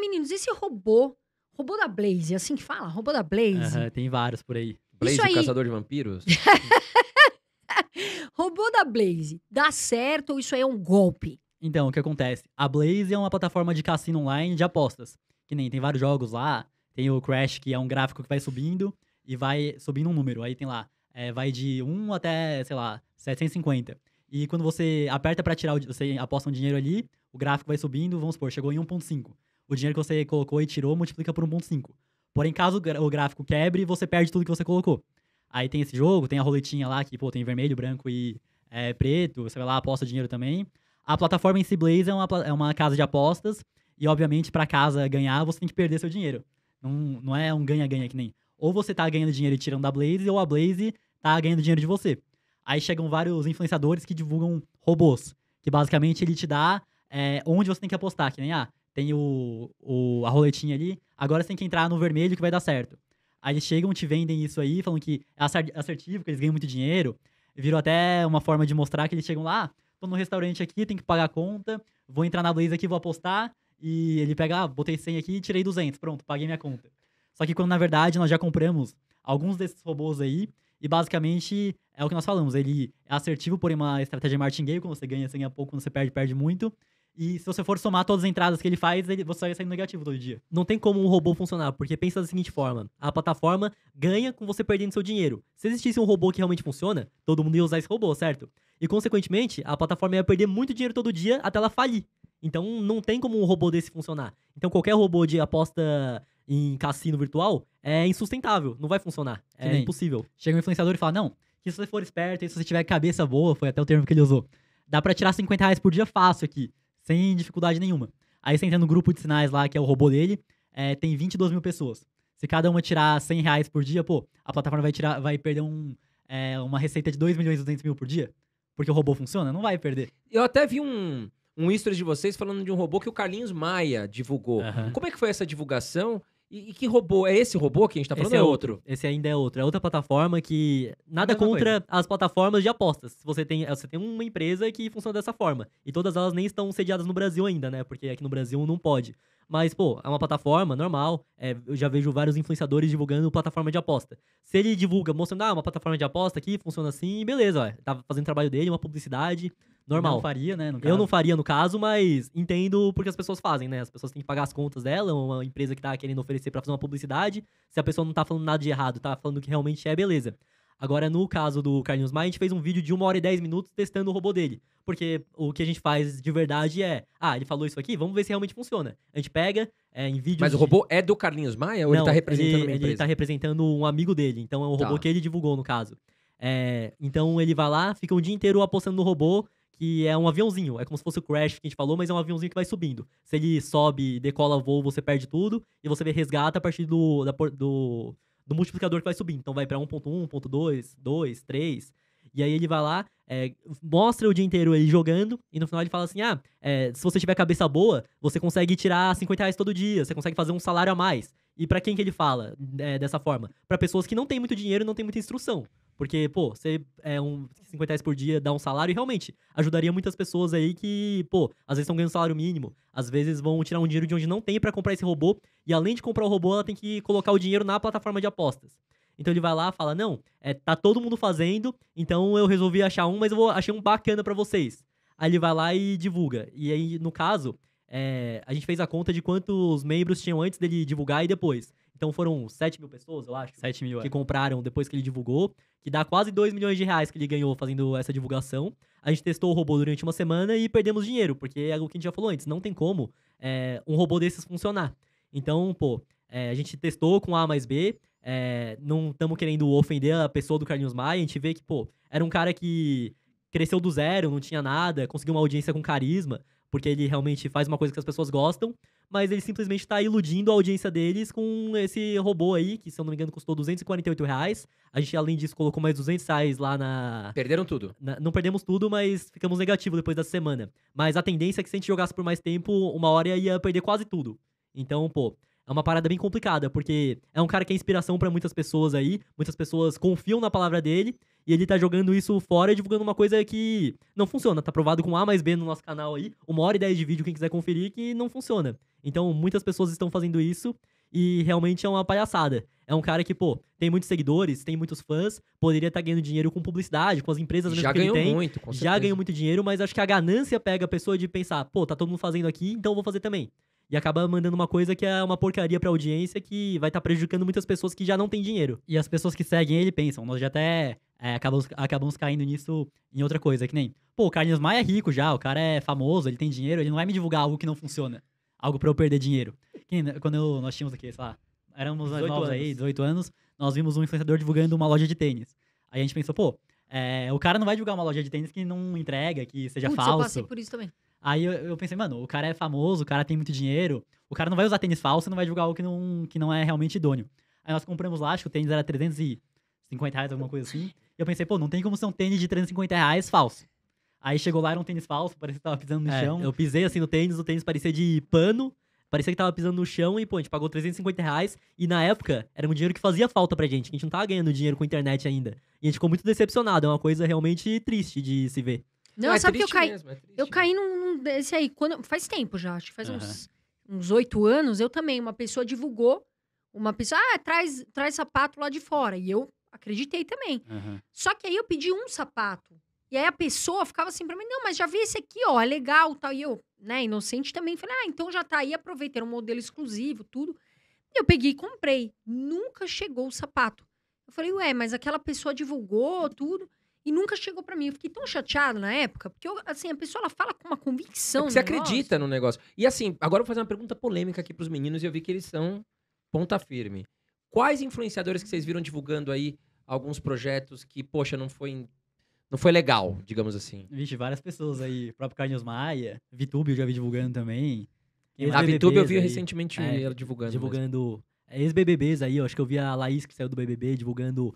meninos, esse robô, robô da Blaze, é assim que fala, robô da Blaze. tem vários por aí. Blaze, aí... o caçador de vampiros? robô da Blaze, dá certo ou isso aí é um golpe? Então, o que acontece? A Blaze é uma plataforma de cassino online de apostas. Que nem tem vários jogos lá. Tem o Crash, que é um gráfico que vai subindo e vai subindo um número. Aí tem lá, é, vai de 1 até, sei lá, 750. E quando você aperta para tirar, o, você aposta um dinheiro ali, o gráfico vai subindo, vamos supor, chegou em 1.5. O dinheiro que você colocou e tirou multiplica por 1.5. Porém, caso o gráfico quebre, você perde tudo que você colocou. Aí tem esse jogo, tem a roletinha lá que, pô, tem vermelho, branco e é, preto. Você vai lá, aposta dinheiro também. A plataforma em si, Blaze, é uma, é uma casa de apostas. E, obviamente, para casa ganhar, você tem que perder seu dinheiro. Não, não é um ganha-ganha que nem. Ou você tá ganhando dinheiro e tirando da Blaze, ou a Blaze tá ganhando dinheiro de você. Aí chegam vários influenciadores que divulgam robôs, que basicamente ele te dá é, onde você tem que apostar. Que nem, ah, tem o, o, a roletinha ali, agora você tem que entrar no vermelho que vai dar certo. Aí eles chegam, te vendem isso aí, falam que é assertivo, que eles ganham muito dinheiro. Virou até uma forma de mostrar que eles chegam lá, tô no restaurante aqui, tem que pagar a conta, vou entrar na Blaze aqui, vou apostar, e ele pega, ah, botei 100 aqui e tirei 200, pronto, paguei minha conta. Só que quando, na verdade, nós já compramos alguns desses robôs aí, e basicamente é o que nós falamos, ele é assertivo, porém é uma estratégia martingale, quando você ganha, você ganha pouco, quando você perde, perde muito. E se você for somar todas as entradas que ele faz, ele, você vai sair negativo todo dia. Não tem como um robô funcionar, porque pensa da seguinte forma: a plataforma ganha com você perdendo seu dinheiro. Se existisse um robô que realmente funciona, todo mundo ia usar esse robô, certo? E consequentemente, a plataforma ia perder muito dinheiro todo dia até ela falir. Então não tem como um robô desse funcionar. Então qualquer robô de aposta em cassino virtual é insustentável, não vai funcionar. Que é nem. impossível. Chega um influenciador e fala: não, que se você for esperto e se você tiver cabeça boa, foi até o termo que ele usou. Dá pra tirar 50 reais por dia fácil aqui sem dificuldade nenhuma. Aí você entra no grupo de sinais lá, que é o robô dele, é, tem 22 mil pessoas. Se cada uma tirar 100 reais por dia, pô, a plataforma vai, tirar, vai perder um, é, uma receita de 2 milhões e 200 mil por dia? Porque o robô funciona? Não vai perder. Eu até vi um, um history de vocês falando de um robô que o Carlinhos Maia divulgou. Uhum. Como é que foi essa divulgação? E, e, que robô? É esse robô que a gente tá falando? Esse é, é outro. Esse ainda é outro. É outra plataforma que. Nada contra coisa. as plataformas de apostas. Você tem, você tem uma empresa que funciona dessa forma. E todas elas nem estão sediadas no Brasil ainda, né? Porque aqui no Brasil não pode. Mas, pô, é uma plataforma normal. É, eu já vejo vários influenciadores divulgando plataforma de aposta. Se ele divulga mostrando, ah, uma plataforma de aposta aqui, funciona assim, beleza, ó, tá fazendo trabalho dele, uma publicidade normal. Não faria, né? Eu não faria no caso, mas entendo porque as pessoas fazem, né? As pessoas têm que pagar as contas dela, é uma empresa que tá querendo oferecer para fazer uma publicidade. Se a pessoa não tá falando nada de errado, tá falando que realmente é, beleza. Agora, no caso do Carlinhos Maia, a gente fez um vídeo de uma hora e dez minutos testando o robô dele. Porque o que a gente faz de verdade é, ah, ele falou isso aqui, vamos ver se realmente funciona. A gente pega é, em vídeo. Mas o robô é do Carlinhos Maia ou Não, ele tá representando ele, ele tá representando um amigo dele, então é o tá. robô que ele divulgou, no caso. É, então ele vai lá, fica um dia inteiro apostando no robô, que é um aviãozinho. É como se fosse o Crash que a gente falou, mas é um aviãozinho que vai subindo. Se ele sobe, decola, voo, você perde tudo. E você vê resgata a partir do, da, do, do multiplicador que vai subindo. Então vai para 1.1, 1.2, 2, 3. E aí ele vai lá, é, mostra o dia inteiro ele jogando, e no final ele fala assim: ah, é, se você tiver cabeça boa, você consegue tirar 50 reais todo dia, você consegue fazer um salário a mais. E para quem que ele fala é, dessa forma? para pessoas que não têm muito dinheiro e não têm muita instrução. Porque, pô, você é um 50 reais por dia dá um salário e realmente ajudaria muitas pessoas aí que, pô, às vezes estão ganhando salário mínimo, às vezes vão tirar um dinheiro de onde não tem para comprar esse robô, e além de comprar o robô, ela tem que colocar o dinheiro na plataforma de apostas. Então ele vai lá fala: Não, é, tá todo mundo fazendo, então eu resolvi achar um, mas eu vou, achei um bacana para vocês. Aí ele vai lá e divulga. E aí, no caso, é, a gente fez a conta de quantos membros tinham antes dele divulgar e depois. Então foram 7 mil pessoas, eu acho. 7 mil, é. Que é. compraram depois que ele divulgou, que dá quase 2 milhões de reais que ele ganhou fazendo essa divulgação. A gente testou o robô durante uma semana e perdemos dinheiro, porque é o que a gente já falou antes, não tem como é, um robô desses funcionar. Então, pô, é, a gente testou com A mais B, é, não estamos querendo ofender a pessoa do Carlinhos Maia, a gente vê que, pô, era um cara que cresceu do zero, não tinha nada, conseguiu uma audiência com carisma porque ele realmente faz uma coisa que as pessoas gostam, mas ele simplesmente está iludindo a audiência deles com esse robô aí, que se eu não me engano custou 248 reais. A gente, além disso, colocou mais 200 reais lá na... Perderam tudo. Na... Não perdemos tudo, mas ficamos negativo depois da semana. Mas a tendência é que se a gente jogasse por mais tempo, uma hora ia perder quase tudo. Então, pô, é uma parada bem complicada, porque é um cara que é inspiração para muitas pessoas aí, muitas pessoas confiam na palavra dele, e ele tá jogando isso fora e divulgando uma coisa que não funciona. Tá provado com A mais B no nosso canal aí. Uma hora e dez de vídeo, quem quiser conferir, que não funciona. Então, muitas pessoas estão fazendo isso e realmente é uma palhaçada. É um cara que, pô, tem muitos seguidores, tem muitos fãs, poderia estar tá ganhando dinheiro com publicidade, com as empresas mesmo já que ele tem. Muito, já ganhou muito dinheiro, mas acho que a ganância pega a pessoa de pensar, pô, tá todo mundo fazendo aqui, então eu vou fazer também e acaba mandando uma coisa que é uma porcaria pra audiência que vai estar tá prejudicando muitas pessoas que já não têm dinheiro. E as pessoas que seguem ele pensam, nós já até é, acabamos, acabamos caindo nisso em outra coisa, que nem, pô, o Carlinhos Maia é rico já, o cara é famoso, ele tem dinheiro, ele não vai me divulgar algo que não funciona, algo para eu perder dinheiro. Que, quando eu, nós tínhamos aqui, sei lá, éramos novos anos. aí, 18 anos, nós vimos um influenciador divulgando uma loja de tênis. Aí a gente pensou, pô, é, o cara não vai divulgar uma loja de tênis que não entrega, que seja Putz, falso. Eu passei por isso também. Aí eu, eu, pensei, mano, o cara é famoso, o cara tem muito dinheiro, o cara não vai usar tênis falso, não vai divulgar algo que não, que não é realmente idôneo. Aí nós compramos lá, acho que o tênis era 350 reais, alguma coisa assim. E eu pensei, pô, não tem como ser um tênis de 350 reais falso. Aí chegou lá, era um tênis falso, parecia que tava pisando no é, chão. Eu pisei assim no tênis, o tênis parecia de pano, parecia que tava pisando no chão e, pô, a gente pagou 350 reais. E na época, era um dinheiro que fazia falta pra gente, a gente não tava ganhando dinheiro com internet ainda. E a gente ficou muito decepcionado, é uma coisa realmente triste de se ver. Não, não é sabe que eu caí. Mesmo, é eu caí num, num desse aí. Quando, faz tempo já, acho que faz uhum. uns oito anos. Eu também. Uma pessoa divulgou. Uma pessoa, ah, traz, traz sapato lá de fora. E eu acreditei também. Uhum. Só que aí eu pedi um sapato. E aí a pessoa ficava assim pra mim, não, mas já vi esse aqui, ó, é legal tal. E eu, né, inocente também, falei, ah, então já tá aí, aproveitei, era um modelo exclusivo, tudo. E eu peguei e comprei. Nunca chegou o sapato. Eu falei, ué, mas aquela pessoa divulgou tudo e nunca chegou para mim. Eu fiquei tão chateado na época, porque eu, assim, a pessoa ela fala com uma convicção. É você acredita no negócio. E assim, agora eu vou fazer uma pergunta polêmica aqui pros meninos e eu vi que eles são ponta firme. Quais influenciadores que vocês viram divulgando aí alguns projetos que, poxa, não foi não foi legal, digamos assim. Vixe, várias pessoas aí. O próprio Carlinhos Maia, VTube eu já vi divulgando também. A VTube eu vi aí, recentemente é, ela divulgando. Divulgando é, ex-BBBs aí, eu acho que eu vi a Laís que saiu do BBB divulgando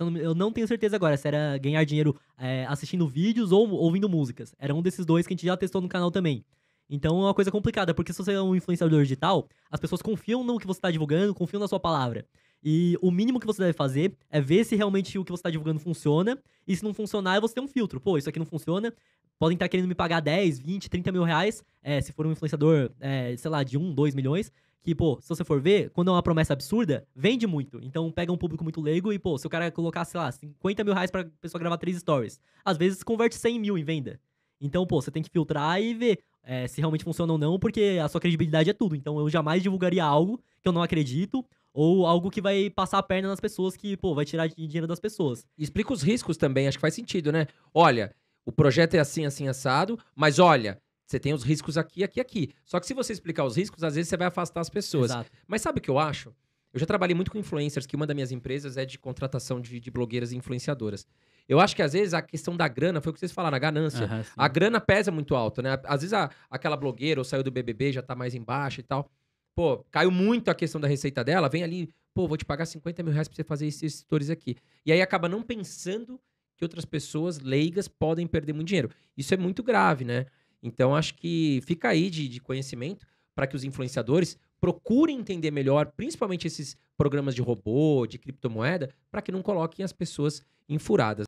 eu não tenho certeza agora se era ganhar dinheiro é, assistindo vídeos ou ouvindo músicas. Era um desses dois que a gente já testou no canal também. Então é uma coisa complicada, porque se você é um influenciador digital, as pessoas confiam no que você está divulgando, confiam na sua palavra. E o mínimo que você deve fazer é ver se realmente o que você está divulgando funciona. E se não funcionar, é você tem um filtro. Pô, isso aqui não funciona. Podem estar tá querendo me pagar 10, 20, 30 mil reais. É, se for um influenciador, é, sei lá, de 1, 2 milhões que, pô, se você for ver, quando é uma promessa absurda, vende muito. Então pega um público muito leigo e, pô, se o cara colocar, sei lá, 50 mil reais pra pessoa gravar três stories, às vezes converte 100 mil em venda. Então, pô, você tem que filtrar e ver é, se realmente funciona ou não, porque a sua credibilidade é tudo. Então eu jamais divulgaria algo que eu não acredito, ou algo que vai passar a perna nas pessoas, que, pô, vai tirar dinheiro das pessoas. Explica os riscos também, acho que faz sentido, né? Olha, o projeto é assim, assim, assado, mas olha, você tem os riscos aqui, aqui, aqui. Só que se você explicar os riscos, às vezes você vai afastar as pessoas. Exato. Mas sabe o que eu acho? Eu já trabalhei muito com influencers, que uma das minhas empresas é de contratação de, de blogueiras e influenciadoras. Eu acho que às vezes a questão da grana, foi o que vocês falaram, a ganância. Uhum, a grana pesa muito alto, né? Às vezes a, aquela blogueira ou saiu do BBB, já tá mais embaixo e tal. Pô, caiu muito a questão da receita dela, vem ali, pô, vou te pagar 50 mil reais pra você fazer esses stories aqui. E aí acaba não pensando que outras pessoas leigas podem perder muito dinheiro. Isso é muito grave, né? Então, acho que fica aí de, de conhecimento para que os influenciadores procurem entender melhor, principalmente esses programas de robô, de criptomoeda, para que não coloquem as pessoas enfuradas.